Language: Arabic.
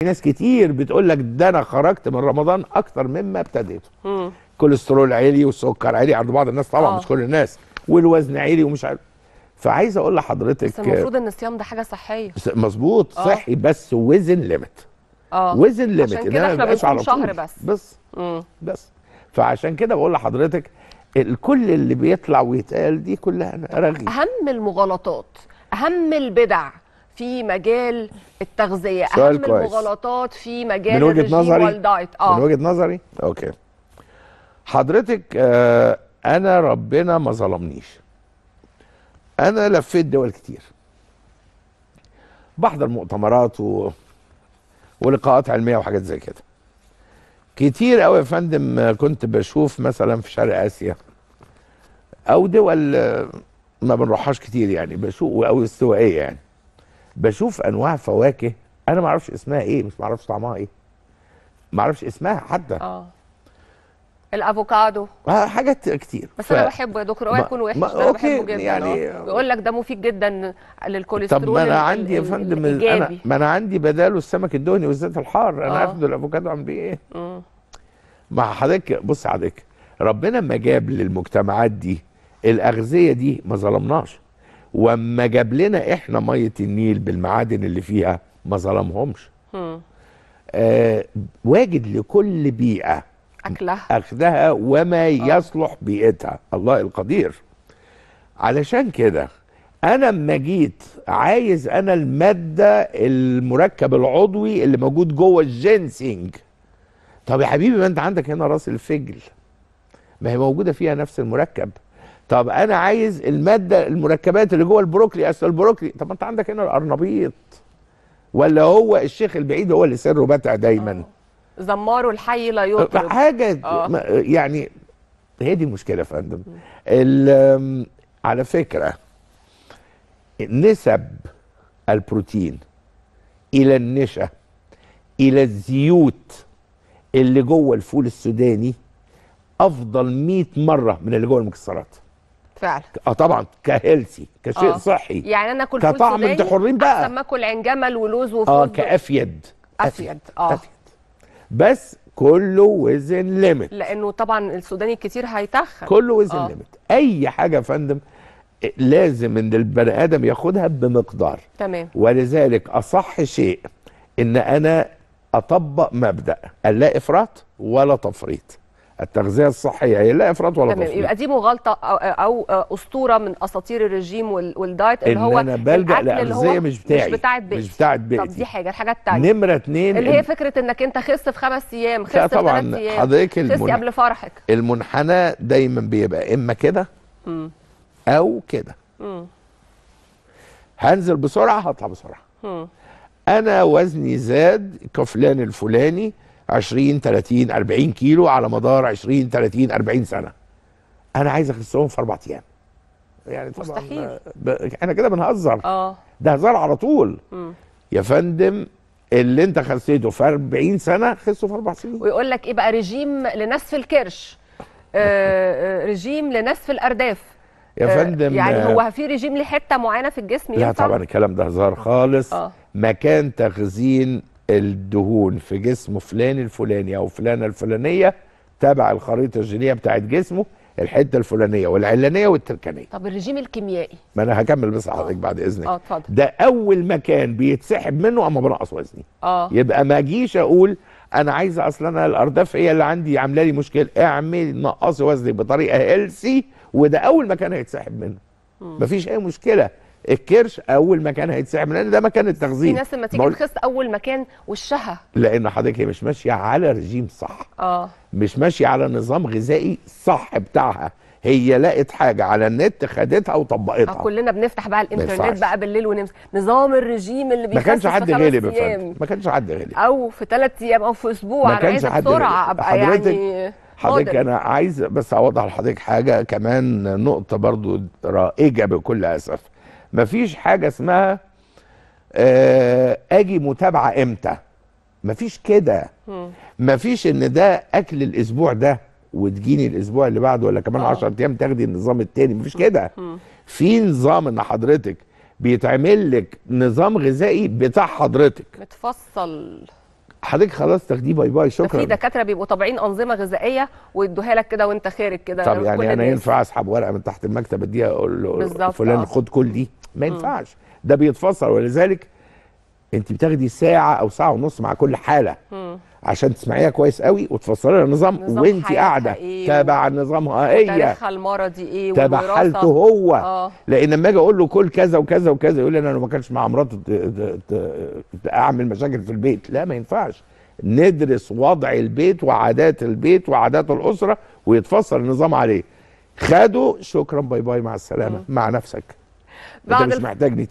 في ناس كتير بتقول لك ده انا خرجت من رمضان اكتر مما ابتديته كوليسترول عالي والسكر عالي عند بعض الناس طبعا أوه. مش آه. كل الناس والوزن عالي ومش عارف فعايز اقول لحضرتك بس المفروض ان الصيام ده حاجه صحيه مظبوط آه. صحي بس وزن ليميت اه وزن ليميت عشان كده احنا بنصوم شهر بس بس مم. بس فعشان كده بقول لحضرتك الكل اللي بيطلع ويتقال دي كلها رغي اهم المغالطات اهم البدع في مجال التغذيه اهم كويس. المغالطات في مجال من وجهه نظري آه. من وجهه نظري اوكي حضرتك آه انا ربنا ما ظلمنيش انا لفيت دول كتير بحضر مؤتمرات و... ولقاءات علميه وحاجات زي كده كتير قوي يا فندم آه، كنت بشوف مثلا في شرق اسيا او دول آه، ما بنروحهاش كتير يعني بشوف او استوائيه يعني بشوف انواع فواكه انا ما اعرفش اسمها ايه مش ما اعرفش طعمها ايه ما اعرفش اسمها حتى اه الافوكادو آه حاجات كتير بس ف... انا بحبه يا دكتور اوعى يكون وحش ما... انا بحبه جدا يعني آه. بيقول لك ده مفيد جدا للكوليسترول طب ما انا عندي يا فندم انا ما انا عندي بداله السمك الدهني والزيت الحار انا اخد آه. الافوكادو اعمل بيه ايه؟ مع حضرتك بص حضرتك ربنا ما جاب للمجتمعات دي الاغذيه دي ما ظلمناش واما جاب لنا احنا ميه النيل بالمعادن اللي فيها ما ظلمهمش آه واجد لكل بيئه اكلها اخذها وما آه. يصلح بيئتها الله القدير علشان كده انا اما جيت عايز انا الماده المركب العضوي اللي موجود جوه الجينسينج طب يا حبيبي ما انت عندك هنا راس الفجل ما هي موجوده فيها نفس المركب طب انا عايز الماده المركبات اللي جوه البروكلي اصل البروكلي طب انت عندك هنا القرنبيط ولا هو الشيخ البعيد هو اللي سره بتع دايما آه. زماره الحي لا آه، يطرب حاجه أوه. يعني هي دي المشكله يا فندم على فكره نسب البروتين الى النشا الى الزيوت اللي جوه الفول السوداني افضل 100 مره من اللي جوه المكسرات فعلا اه طبعا كهيلثي كشيء أوه. صحي يعني انا اكل كطعم انت حرين بقى احسن ما اكل عين جمل ولوز آه، وفول اه كافيد افيد اه أفيد. بس كله وزن ليميت لانه طبعا السوداني الكتير هيتخن كله وزن ليميت آه. اي حاجه يا فندم لازم ان البني ادم ياخدها بمقدار تمام ولذلك اصح شيء ان انا اطبق مبدا لا افراط ولا تفريط التغذيه الصحيه هي لا افراط ولا تفريط يبقى دي مغالطه أو, او اسطوره من اساطير الرجيم والدايت اللي إن هو انا بلجا لاغذيه مش بتاعي مش بتاعت بيتي مش بتاعت بيتي طب دي حاجه الحاجه الثانيه نمره اثنين اللي هي فكره انك انت خس في خمس ايام خس في ثلاث ايام حضرتك يعني المن... قبل فرحك المنحنى دايما بيبقى اما كده او كده هنزل بسرعه هطلع بسرعه انا وزني زاد كفلان الفلاني 20 30 40 كيلو على مدار 20 30 40 سنه انا عايز اخسهم في اربع ايام يعني طبعا مستحيل احنا كده بنهزر اه ده هزار على طول م. يا فندم اللي انت خسيته في 40 سنه خسه في اربع سنين ويقول لك ايه بقى رجيم لنسف الكرش آه, آه، رجيم لنسف الارداف يا آه فندم يعني هو في رجيم لحته معينه في الجسم لا طبعا الكلام ده هزار خالص آه. مكان تخزين الدهون في جسم فلان الفلاني او فلانه الفلانيه تبع الخريطه الجينيه بتاعت جسمه الحته الفلانيه والعلانيه والتركانيه طب الرجيم الكيميائي ما انا هكمل بس حضرتك بعد اذنك اه اتفضل ده اول مكان بيتسحب منه اما بنقص وزني اه يبقى ما اجيش اقول انا عايزه اصلا انا الارداف هي اللي عندي عامله لي مشكله اعمل نقصي وزنك بطريقه هيلسي وده اول مكان هيتسحب منه مفيش اي مشكله الكرش اول مكان هيتسحب لان ده مكان التخزين في ناس لما تيجي تخس اول مكان وشها لان حضرتك هي مش ماشيه على رجيم صح اه مش ماشيه على نظام غذائي صح بتاعها هي لقت حاجه على النت خدتها وطبقتها آه، كلنا بنفتح بقى الانترنت بقى بالليل ونمسك نظام الرجيم اللي ما كانش حد غالي ما كانش حد غالي او في ثلاث ايام او في اسبوع ما كانش حد بسرعه ابقى يعني حضرتك انا عايز بس اوضح لحضرتك حاجه كمان نقطه برضو رائجه بكل اسف مفيش حاجه اسمها آه، اجي متابعه امتى مفيش كده مفيش ان ده اكل الاسبوع ده وتجيني الاسبوع اللي بعده ولا كمان 10 آه. ايام تاخدي النظام التاني مفيش كده في نظام ان حضرتك بيتعمل لك نظام غذائي بتاع حضرتك متفصل حضرتك خلاص تاخديه باي باي شكرا في دكاتره بيبقوا طابعين انظمه غذائيه ويدوها لك كده وانت خارج كده طب يعني انا ينفع اسحب ورقه من تحت المكتب اديها اقول له فلان آه. خد كل دي ما ينفعش ده بيتفسر ولذلك انت بتاخدي ساعه او ساعه ونص مع كل حاله مم. عشان تسمعيها كويس قوي وتفصلي لها نظام وانت قاعده إيه تابع نظامها ايه تاريخها المرضي ايه تابع حالته هو آه. لان لما اجي اقول له كل كذا وكذا وكذا يقول لي انا ما كانش مع مراتي اعمل مشاكل في البيت لا ما ينفعش ندرس وضع البيت وعادات البيت وعادات الاسره ويتفسر النظام عليه خده شكرا باي باي مع السلامه مم. مع نفسك بعد مش محتاجني